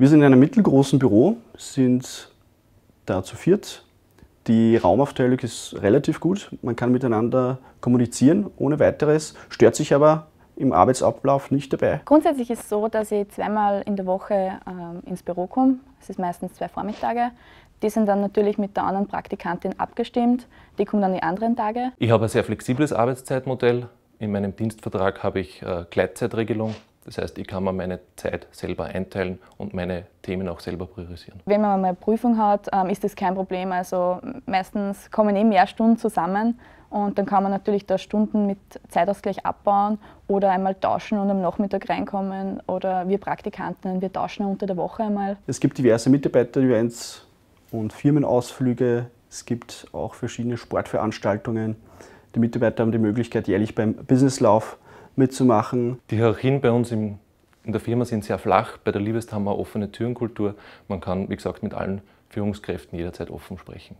Wir sind in einem mittelgroßen Büro, sind da zu viert. Die Raumaufteilung ist relativ gut. Man kann miteinander kommunizieren ohne weiteres, stört sich aber im Arbeitsablauf nicht dabei. Grundsätzlich ist es so, dass ich zweimal in der Woche ähm, ins Büro komme. Es ist meistens zwei Vormittage. Die sind dann natürlich mit der anderen Praktikantin abgestimmt. Die kommen dann die anderen Tage. Ich habe ein sehr flexibles Arbeitszeitmodell. In meinem Dienstvertrag habe ich äh, Gleitzeitregelung. Das heißt, ich kann mir meine Zeit selber einteilen und meine Themen auch selber priorisieren. Wenn man mal eine Prüfung hat, ähm, ist das kein Problem. Also meistens kommen eh mehr Stunden zusammen und dann kann man natürlich da Stunden mit Zeitausgleich abbauen oder einmal tauschen und am Nachmittag reinkommen. Oder wir Praktikanten, wir tauschen unter der Woche einmal. Es gibt diverse Mitarbeiter-Events und Firmenausflüge. Es gibt auch verschiedene Sportveranstaltungen. Die Mitarbeiter haben die Möglichkeit, jährlich beim Businesslauf mitzumachen. Die Hierarchien bei uns im, in der Firma sind sehr flach. Bei der Liebest haben wir eine offene Türenkultur. Man kann, wie gesagt, mit allen Führungskräften jederzeit offen sprechen.